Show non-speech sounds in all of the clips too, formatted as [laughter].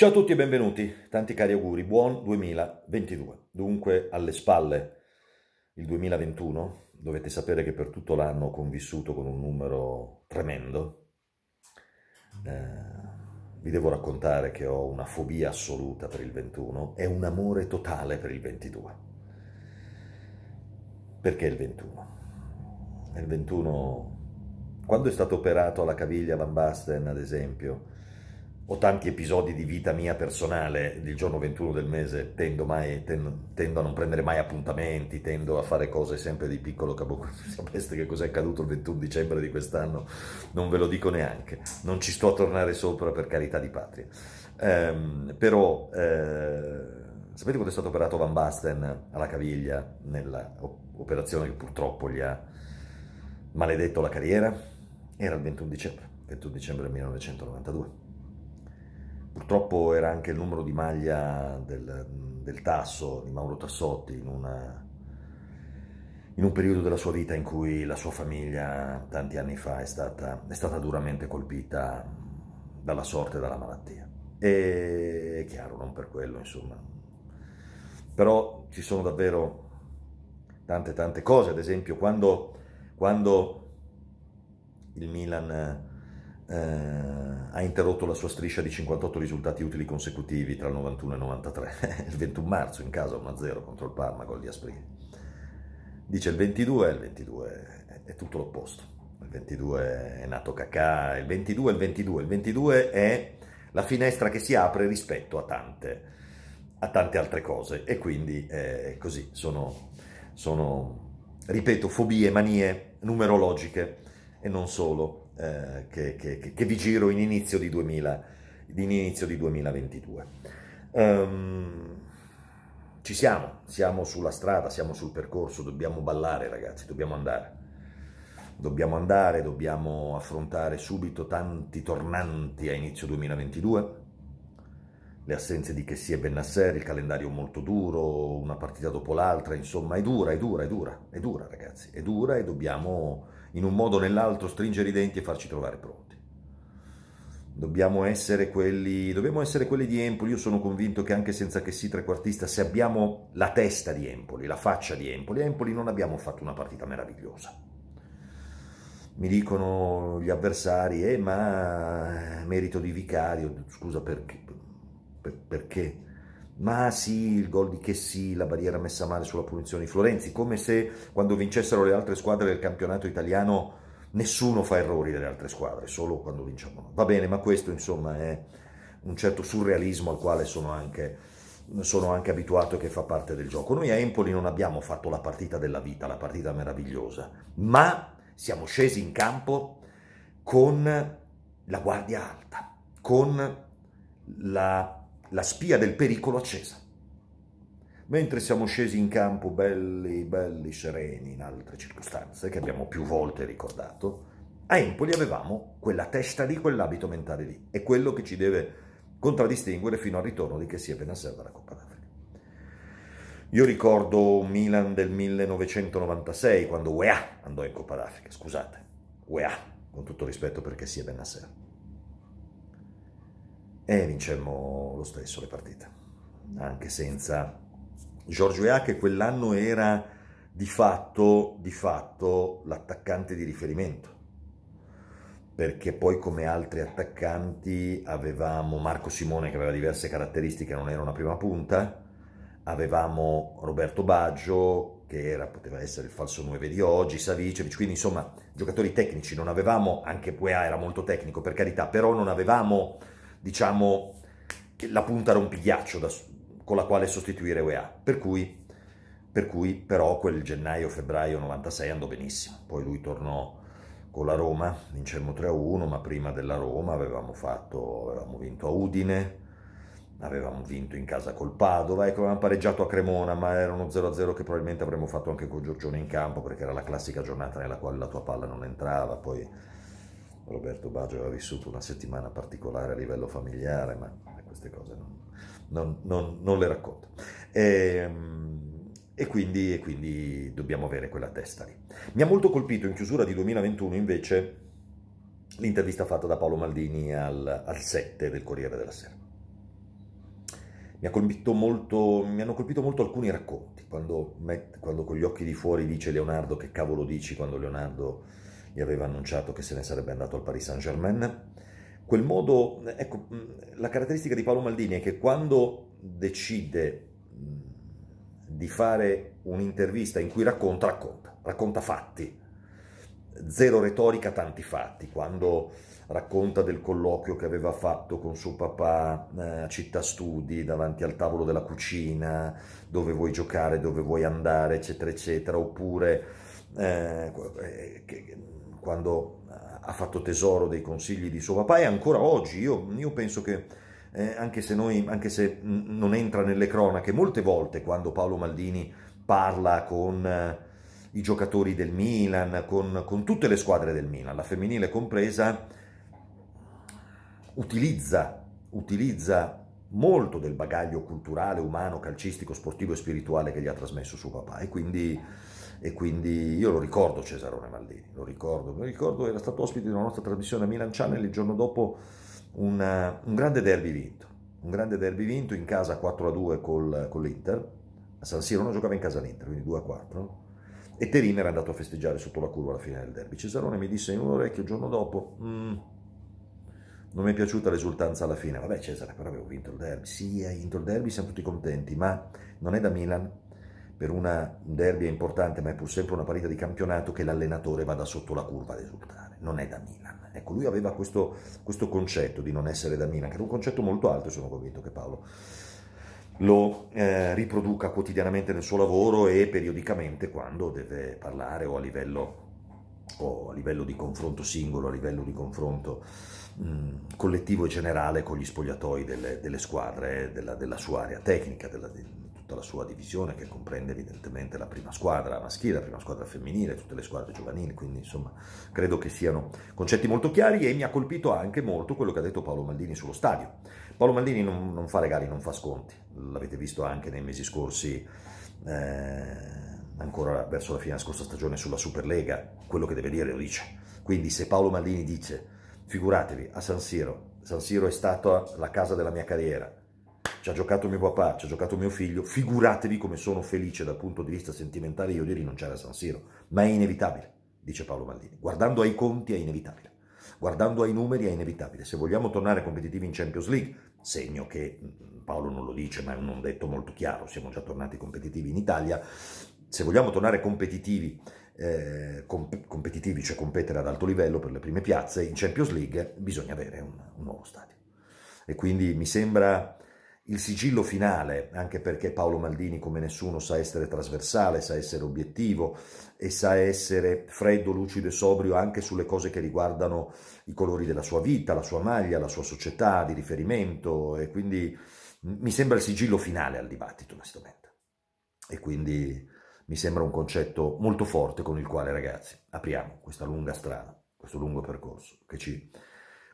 Ciao a tutti e benvenuti, tanti cari auguri, buon 2022. Dunque, alle spalle il 2021, dovete sapere che per tutto l'anno ho convissuto con un numero tremendo. Eh, vi devo raccontare che ho una fobia assoluta per il 21 e un amore totale per il 22. Perché il 21? Il 21, quando è stato operato alla caviglia Van Basten, ad esempio, ho tanti episodi di vita mia personale, il giorno 21 del mese tendo, mai, tendo, tendo, a non prendere mai appuntamenti, tendo a fare cose sempre di piccolo caboclo. [laughs] Sapeste che cos'è accaduto il 21 dicembre di quest'anno? Non ve lo dico neanche, non ci sto a tornare sopra per carità di patria. Ehm, però, eh, sapete quando è stato operato Van Basten alla caviglia, nell'operazione che purtroppo gli ha maledetto la carriera? Era il 21 dicembre, 21 dicembre 1992 purtroppo era anche il numero di maglia del, del Tasso, di Mauro Tassotti, in, una, in, un periodo della sua vita in cui la sua famiglia tanti anni fa è stata, è stata duramente colpita dalla sorte e dalla malattia. E è chiaro, non per quello, insomma. Però ci sono davvero tante tante cose, ad esempio quando, quando il Milan eh, ha interrotto la sua striscia di 58 risultati utili consecutivi tra il 91 e il 93, [laughs] il 21 marzo in casa 1-0 contro il Parma, con gli Asprini. Dice il 22, il 22 è tutto l'opposto, il 22 è nato Cacà, il 22 il 22, il 22 è la finestra che si apre rispetto a tante, a tante altre cose e quindi è eh, così, sono, sono ripeto, fobie, manie numerologiche e non solo eh, che, che, che, vi giro in inizio di, 2000, in inizio di 2022. Um, ehm, ci siamo, siamo sulla strada, siamo sul percorso, dobbiamo ballare ragazzi, dobbiamo andare. Dobbiamo andare, dobbiamo affrontare subito tanti tornanti a inizio 2022 le assenze di Chessie e Benasser, il calendario molto duro, una partita dopo l'altra, insomma è dura, è dura, è dura, è dura ragazzi, è dura e dobbiamo in un modo o nell'altro stringere i denti e farci trovare pronti. Dobbiamo essere, quelli, dobbiamo essere quelli di Empoli, io sono convinto che anche senza che si trequartista, se abbiamo la testa di Empoli, la faccia di Empoli, a Empoli non abbiamo fatto una partita meravigliosa mi dicono gli avversari, eh, ma merito di Vicario, scusa perché? Per, perché? Ma sì, il gol di che sì, la barriera messa male sulla punizione di Florenzi, come se quando vincessero le altre squadre del campionato italiano nessuno fa errori delle altre squadre, solo quando vinciamo Va bene, ma questo insomma è un certo surrealismo al quale sono anche, sono anche abituato e che fa parte del gioco. Noi a Empoli non abbiamo fatto la partita della vita, la partita meravigliosa, ma siamo scesi in campo con la guardia alta, con la la spia del pericolo accesa. Mentre siamo scesi in campo belli, belli, sereni in altre circostanze, che abbiamo più volte ricordato, a Empoli avevamo quella testa lì, quell'abito mentale lì. È quello che ci deve contraddistinguere fino al ritorno di che si è Benasser dalla Coppa d'Africa. Io ricordo Milan del 1996, quando UEA andò in Coppa d'Africa, scusate, UEA, con tutto rispetto perché si è Benasser e vincemmo lo stesso le partite, anche senza Giorgio Ea che quell'anno era di fatto, di fatto l'attaccante di riferimento perché poi come altri attaccanti avevamo Marco Simone che aveva diverse caratteristiche, non era una prima punta, avevamo Roberto Baggio che era, poteva essere il falso 9 di oggi, Savicevic, quindi insomma giocatori tecnici, non avevamo, anche Puea era molto tecnico per carità, però non avevamo diciamo, la punta rompighiaccio da, con la quale sostituire UEA. Per cui, per cui però quel gennaio-febbraio 96 andò benissimo. Poi lui tornò con la Roma, vincemmo 3-1, ma prima della Roma avevamo, fatto, avevamo vinto a Udine, avevamo vinto in casa col Padova, ecco, avevamo pareggiato a Cremona, ma era uno 0-0 che probabilmente avremmo fatto anche con Giorgione in campo, perché era la classica giornata nella quale la tua palla non entrava, poi Roberto Baggio ha vissuto una settimana particolare a livello familiare, ma queste cose non, non, non, non le racconto. E, ehm, e, quindi, e quindi dobbiamo avere quella testa lì. Mi ha molto colpito in chiusura di 2021 invece l'intervista fatta da Paolo Maldini al, al 7 del Corriere della Sera. Mi, ha colpito molto, mi hanno colpito molto alcuni racconti, quando, met, quando con gli occhi di fuori dice Leonardo che cavolo dici quando Leonardo gli aveva annunciato che se ne sarebbe andato al Paris Saint-Germain. Quel modo, ecco, la caratteristica di Paolo Maldini è che quando decide di fare un'intervista in cui racconta, racconta, racconta fatti, zero retorica, tanti fatti. Quando racconta del colloquio che aveva fatto con suo papà eh, a Città Studi, davanti al tavolo della cucina, dove vuoi giocare, dove vuoi andare, eccetera, eccetera, oppure eh, eh quando ha fatto tesoro dei consigli di suo papà e ancora oggi io, io penso che eh, anche se, noi, anche se non entra nelle cronache, molte volte quando Paolo Maldini parla con eh, i giocatori del Milan, con, con, tutte le squadre del Milan, la femminile compresa, utilizza, utilizza molto del bagaglio culturale, umano, calcistico, sportivo e spirituale che gli ha trasmesso suo papà e quindi e quindi io lo ricordo Cesarone Maldini, lo ricordo, lo ricordo, era stato ospite di una nostra trasmissione a Milan Channel il giorno dopo una, eh, un grande derby vinto, un grande derby vinto in casa 4-2 col, con l'Inter, a San Siro non giocava in casa l'Inter, quindi 2-4, e Terim era andato a festeggiare sotto la curva alla fine del derby. Cesarone mi disse in un orecchio il giorno dopo, mm, non mi è piaciuta l'esultanza alla fine, vabbè Cesare però avevo vinto il derby, sì hai vinto il derby, siamo tutti contenti, ma non è da Milan per una, un derby è importante, ma è pur sempre una partita di campionato, che l'allenatore vada sotto la curva a risultare, non è da Milan. Ecco, lui aveva questo, questo concetto di non essere da Milan, che era un concetto molto alto, e sono convinto che Paolo lo eh, riproduca quotidianamente nel suo lavoro e periodicamente quando deve parlare o a livello, o a livello di confronto singolo, a livello di confronto collettivo e generale con gli spogliatoi delle, delle squadre eh, della, della, sua area tecnica, della, del, tutta la sua divisione che comprende evidentemente la prima squadra maschile, la prima squadra femminile, tutte le squadre giovanili, quindi insomma credo che siano concetti molto chiari e mi ha colpito anche molto quello che ha detto Paolo Maldini sullo stadio. Paolo Maldini non, non fa regali, non fa sconti, l'avete visto anche nei mesi scorsi. Eh, ancora verso la fine della scorsa stagione sulla Superlega, quello che deve dire lo dice. Quindi se Paolo Maldini dice, figuratevi, a San Siro, San Siro è stata la casa della mia carriera, ci ha giocato mio papà, ci ha giocato mio figlio, figuratevi come sono felice dal punto di vista sentimentale io di rinunciare a San Siro, ma è inevitabile, dice Paolo Maldini, guardando ai conti è inevitabile. Guardando ai numeri è inevitabile, se vogliamo tornare competitivi in Champions League, segno che mm, Paolo non lo dice ma è un detto molto chiaro, siamo già tornati competitivi in Italia, se vogliamo tornare competitivi eh, comp- competitivi, cioè competere ad alto livello per le prime piazze in Champions League, bisogna avere un, un nuovo stadio. E quindi mi sembra il sigillo finale, anche perché Paolo Maldini come nessuno sa essere trasversale, sa essere obiettivo e sa essere freddo, lucido e sobrio anche sulle cose che riguardano i colori della sua vita, la sua maglia, la sua società di riferimento e quindi mi sembra il sigillo finale al dibattito onestamente. E quindi mi sembra un concetto molto forte con il quale ragazzi apriamo questa lunga strada, questo lungo percorso che ci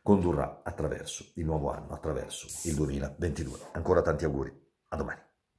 condurrà attraverso il nuovo anno, attraverso il 2022. Ancora tanti auguri, a domani.